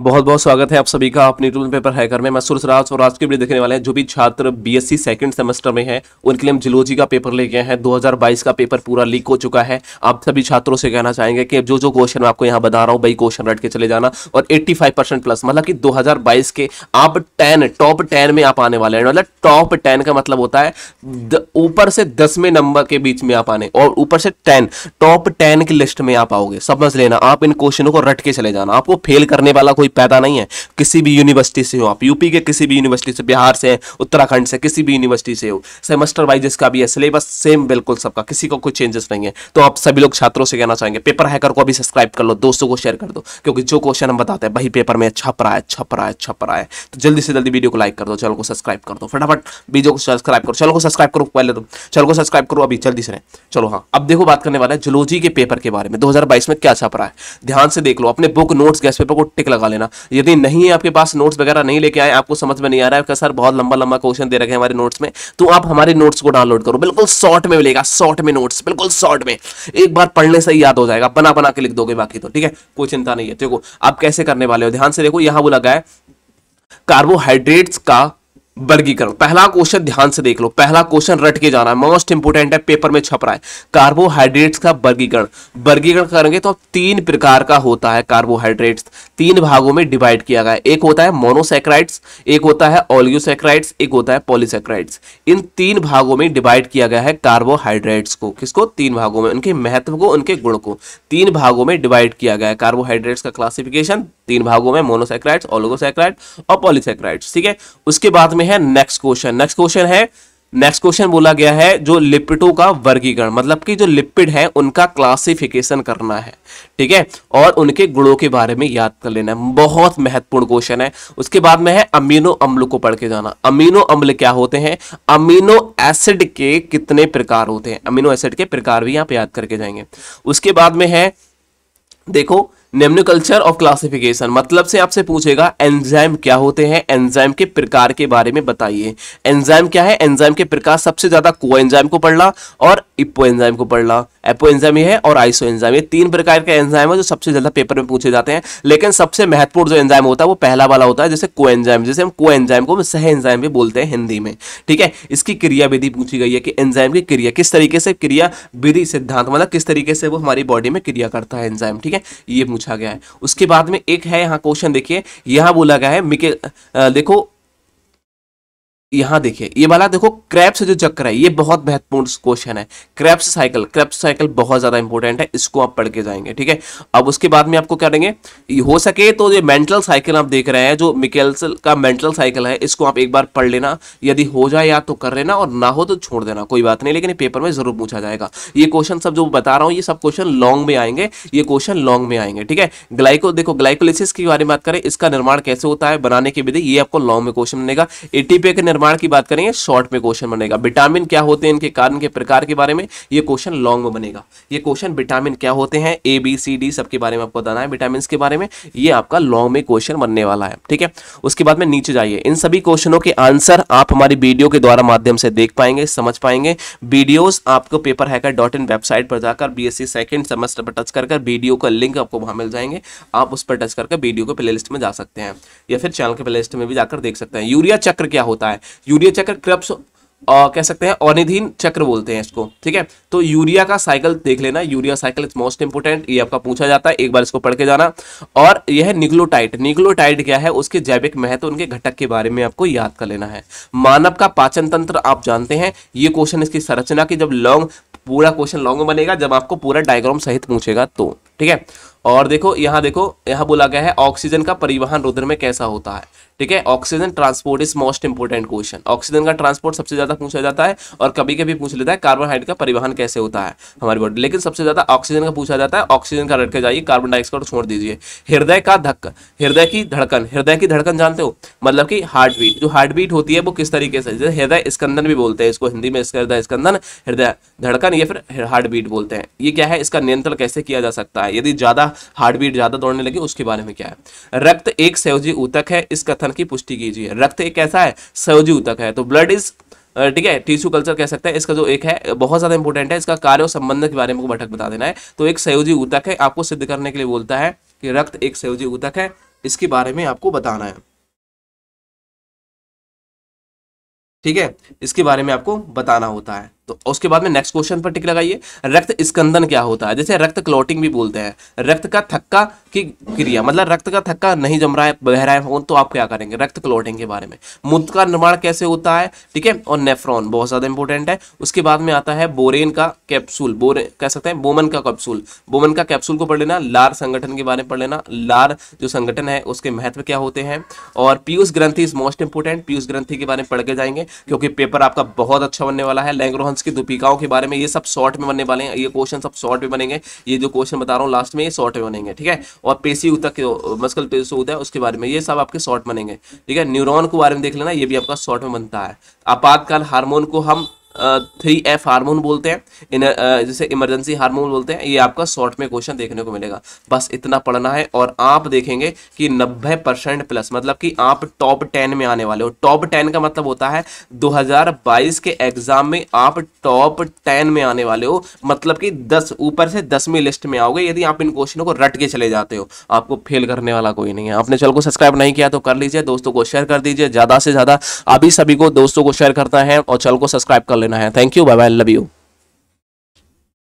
बहुत बहुत स्वागत है आप सभी का अपनी टूल पेपर हैकर में मैं सुरसराज और आज के वीडियो देखने वाले हैं जो भी छात्र बीएससी सेकंड सेमेस्टर में हैं उनके लिए हम जिलोजी का पेपर ले गए हैं 2022 का पेपर पूरा लीक हो चुका है आप सभी छात्रों से कहना चाहेंगे कि जो जो क्वेश्चन मैं आपको यहाँ बता रहा हूँ भाई क्वेश्चन रट के चले जाना और एट्टी प्लस मतलब कि दो के आप टेन टॉप टेन में आप आने वाले हैं मतलब टॉप टेन का मतलब होता है ऊपर से दसवें नंबर के बीच में आप आने और ऊपर से टेन टॉप टेन की लिस्ट में आप आओगे समझ लेना आप इन क्वेश्चनों को रट के चले जाना आपको फेल करने वाला कोई पैदा नहीं है किसी भी यूनिवर्सिटी से हो आप यूपी के किसी भी यूनिवर्सिटी से बिहार से उत्तराखंड से किसी भी यूनिवर्सिटी से हो सेमेस्टर वाइज इसका भी है सिलेबस सेम बिल्कुल सबका किसी को कोई चेंजेस नहीं है तो आप सभी लोग छात्रों से कहना चाहेंगे पेपर हैकर को भी सब्सक्राइब कर लो दोस्तों को शेयर कर दो क्योंकि जो क्वेश्चन हम बताते हैं वही पेपर में छप रहा है छप रहा है छप रहा है तो जल्दी से जल्दी वीडियो को लाइक कर दो चैनल को सब्सक्राइब कर दो फटाफट वीडियो को सब्सक्राइब करो चैनल को सब्सक्राइब करो पहले तो चैनल को सब्सक्राइब करो अभी जल्दी से चलो हाँ अब देखो बात करने वाला है जुलोजी के पेपर के बारे में दो में क्या छप रहा है ध्यान से देख लो अपने बुक नोट्स गैस पेपर को टिक लगा लेना यदि नहीं है आपके पास नोट्स वगैरह नहीं लेके आए आपको समझ में नहीं आ रहा है सर बहुत लंबा लंबा क्वेश्चन दे रखे हमारे नोट्स में तो आप हमारे नोट्स को डाउनलोड करो बिल्कुल शॉर्ट में मिलेगा शॉर्ट में नोट्स बिल्कुल शॉर्ट में एक बार पढ़ने से याद हो जाएगा बना बना के लिख दोगे बाकी तो ठीक है कोई चिंता नहीं है देखो आप कैसे करने वाले हो ध्यान से देखो यहां वो लगा है कार्बोहाइड्रेट्स का वर्गीकरण पहला क्वेश्चन ध्यान से देख लो पहला क्वेश्चन रट के जाना है मोस्ट इंपोर्टेंट है पेपर में छप रहा है कार्बोहाइड्रेट्स का वर्गीकरण वर्गीकरण करेंगे तो तीन प्रकार का होता है कार्बोहाइड्रेट्स तीन भागों में डिवाइड किया गया एक होता है मोनोसेक्राइड्स एक होता है ऑलियोसेक्राइड्स एक होता है पॉलीसेक्राइड्स इन तीन भागों में डिवाइड किया गया है कार्बोहाइड्रेट्स को किसको तीन भागों में उनके महत्व को उनके गुण को तीन भागों में डिवाइड किया गया है कार्बोहाइड्रेट्स का क्लासिफिकेशन तीन भागों में मोनोसेक्राइड्स ओलियोसेक्राइड और पॉलीसेक्राइड्स ठीक है उसके बाद में में है नेक्स्ट क्वेश्चन नेक्स्ट क्वेश्चन है नेक्स्ट क्वेश्चन बोला गया है जो लिपिडों का वर्गीकरण मतलब कि जो लिपिड है उनका क्लासिफिकेशन करना है ठीक है और उनके गुणों के बारे में याद कर लेना है बहुत महत्वपूर्ण क्वेश्चन है उसके बाद में है अमीनो अम्ल को पढ़ के जाना अमीनो अम्ल क्या होते हैं अमीनो एसिड के कितने प्रकार होते हैं अमीनो एसिड के प्रकार भी यहाँ पे याद करके जाएंगे उसके बाद में है देखो नेमनोकल्चर ऑफ क्लासिफिकेशन मतलब से आपसे पूछेगा एंजाइम क्या होते हैं एंजाइम के प्रकार के बारे में बताइए एंजाइम क्या है एंजाइम के प्रकार सबसे ज्यादा को एंजाइम को पढ़ना और इपो एंजाइम को पढ़ना एपो एंजाइम ये है और आइसो एंजाइम ये तीन प्रकार के एंजाइम है जो सबसे ज्यादा पेपर में पूछे जाते हैं लेकिन सबसे महत्वपूर्ण जो एंजाइम होता है वो पहला वाला होता है जैसे को एंजाइम जैसे हम को एंजाइम को सह एंजाइम भी बोलते हैं हिंदी में ठीक है इसकी क्रिया विधि पूछी गई है कि एंजाइम की क्रिया किस तरीके से क्रिया विधि सिद्धांत मतलब किस तरीके से वो हमारी बॉडी में क्रिया करता है एंजाइम ठीक है ये पूछा गया है उसके बाद में एक है यहाँ क्वेश्चन देखिए यहाँ बोला गया है मिके देखो यहां देखिए ये वाला देखो क्रैप्स जो चक्कर है ये बहुत महत्वपूर्ण क्वेश्चन है क्रैप्स साइकिल क्रैप्स साइकिल बहुत ज्यादा इंपॉर्टेंट है इसको आप पढ़ के जाएंगे ठीक है अब उसके बाद में आपको क्या करेंगे हो सके तो ये मेंटल साइकिल आप देख रहे हैं जो मिकेल्सल का मेंटल साइकिल है इसको आप एक बार पढ़ लेना यदि हो जाए या तो कर लेना और ना हो तो छोड़ देना कोई बात नहीं लेकिन पेपर में जरूर पूछा जाएगा ये क्वेश्चन सब जो बता रहा हूँ ये सब क्वेश्चन लॉन्ग में आएंगे ये क्वेश्चन लॉन्ग में आएंगे ठीक है ग्लाइको देखो ग्लाइकोलिसिस के बारे में बात करें इसका निर्माण कैसे होता है बनाने की विधि ये आपको लॉन्ग में क्वेश्चन मिलेगा एटीपी के निर्माण निर्माण की बात करेंगे शॉर्ट में क्वेश्चन बनेगा विटामिन क्या होते हैं इनके कारण के प्रकार के बारे में ये क्वेश्चन लॉन्ग में बनेगा ये क्वेश्चन विटामिन क्या होते हैं ए बी सी डी सबके बारे में आपको बताना है विटामिन के बारे में ये आपका लॉन्ग में क्वेश्चन बनने वाला है ठीक है उसके बाद में नीचे जाइए इन सभी क्वेश्चनों के आंसर आप हमारी वीडियो के द्वारा माध्यम से देख पाएंगे समझ पाएंगे वीडियोज आपको paper hacker dot in website पर जाकर B S C second semester पर टच कर कर वीडियो का लिंक आपको वहां मिल जाएंगे आप उस पर टच करके वीडियो को प्ले में जा सकते हैं या फिर चैनल के प्ले में भी जाकर देख सकते हैं यूरिया चक्र क्या होता है यूरिया चक्र क्रप्स आ, कह सकते हैं ऑनिधीन चक्र बोलते हैं इसको ठीक है तो यूरिया का साइकिल देख लेना urea cycle is most important ये आपका पूछा जाता है एक बार इसको पढ़ के जाना और यह है निक्लोटाइड निक्लोटाइड क्या है उसके जैविक महत्व उनके घटक के बारे में आपको याद कर लेना है मानव का पाचन तंत्र आप जानते हैं ये क्वेश्चन इसकी संरचना की जब लॉन्ग पूरा क्वेश्चन लॉन्ग बनेगा जब आपको पूरा डायग्राम सहित पूछेगा तो ठीक है और देखो यहाँ देखो यहाँ बोला गया है ऑक्सीजन का परिवहन रुद्र में कैसा होता है ठीक है oxygen transport is most important question oxygen का ट्रांसपोर्ट सबसे ज्यादा पूछा जाता है और कभी कभी पूछ लेता है कार्बन हाइड्रेट का परिवहन कैसे होता है हमारी बॉडी लेकिन सबसे ज्यादा ऑक्सीजन का पूछा जाता है ऑक्सीजन का रटके जाइए कार्बन डाइऑक्साइड छोड़ दीजिए हृदय का धक्क हृदय की धड़कन हृदय की धड़कन जानते हो मतलब की हार्ट बीट जो हार्ट बीट होती है वो किस तरीके से जैसे हृदय स्कंदन भी बोलते हैं इसको हिंदी में हृदय स्कंदन हृदय धड़कन या फिर हार्ट बीट बोलते हैं ये क्या है इसका नियंत्रण कैसे किया जा सकता है यदि ज्यादा हार्ट बीट ज़्यादा दौड़ने लगी उसके बारे में क्या है रक्त एक सयोजी ऊतक है इस कथन की पुष्टि कीजिए रक्त एक कैसा है सयोजी ऊतक है तो ब्लड इज ठीक है टिश्यू कल्चर कह सकते हैं इसका जो एक है बहुत ज़्यादा इंपॉर्टेंट है इसका कार्य और संबंध के बारे में बैठक बता देना है तो एक सयोजी ऊतक है आपको सिद्ध करने के लिए बोलता है कि रक्त एक सयोजी ऊतक है इसके बारे में आपको बताना है ठीक है इसके बारे में आपको बताना होता है तो उसके बाद में नेक्स्ट क्वेश्चन पर टिक लगाइए रक्त स्कंदन क्या होता है जैसे रक्त क्लोटिंग भी बोलते हैं रक्त का थक्का की क्रिया मतलब रक्त का थक्का नहीं जम रहा है बह रहा है तो आप क्या करेंगे रक्त क्लोटिंग के बारे में मुद का निर्माण कैसे होता है ठीक है और नेफ्रॉन बहुत ज़्यादा इंपॉर्टेंट है उसके बाद में आता है बोरेन का कैप्सूल बोरे कह सकते हैं बोमन का कैप्सूल बोमन का कैप्सूल को पढ़ लेना लार संगठन के बारे में पढ़ लेना लार जो संगठन है उसके महत्व क्या होते हैं और पीयूष ग्रंथी इज मोस्ट इंपोर्टेंट पीयूष ग्रंथी के बारे में पढ़ के जाएंगे क्योंकि पेपर आपका बहुत अच्छा बनने वाला है लैंग्रोह हंस की दुपिकाओं के बारे में ये सब शॉर्ट में बनने वाले हैं ये क्वेश्चन सब शॉर्ट में बनेंगे ये जो क्वेश्चन बता रहा हूँ लास्ट में ये शॉर्ट में बनेंगे ठीक है और पेशी उतक मस्कल पेशी उदय उसके बारे में ये सब आपके शॉर्ट बनेंगे ठीक है न्यूरोन के बारे में देख लेना ये भी आपका शॉर्ट में बनता है आपातकाल हार्मोन को हम थ्री एफ हार्मोन बोलते हैं इन जैसे इमरजेंसी हार्मोन बोलते हैं ये आपका शॉर्ट में क्वेश्चन देखने को मिलेगा बस इतना पढ़ना है और आप देखेंगे कि नब्बे परसेंट प्लस मतलब कि आप टॉप टेन में आने वाले हो टॉप टेन का मतलब होता है 2022 के एग्जाम में आप टॉप टेन में आने वाले हो मतलब कि दस ऊपर से दसवीं लिस्ट में आओगे यदि आप इन क्वेश्चनों को रट के चले जाते हो आपको फेल करने वाला कोई नहीं है आपने चल को सब्सक्राइब नहीं किया तो कर लीजिए दोस्तों को शेयर कर दीजिए ज़्यादा से ज़्यादा अभी सभी को दोस्तों को शेयर करता है और चल को सब्सक्राइब कर लेना है thank you bye bye love you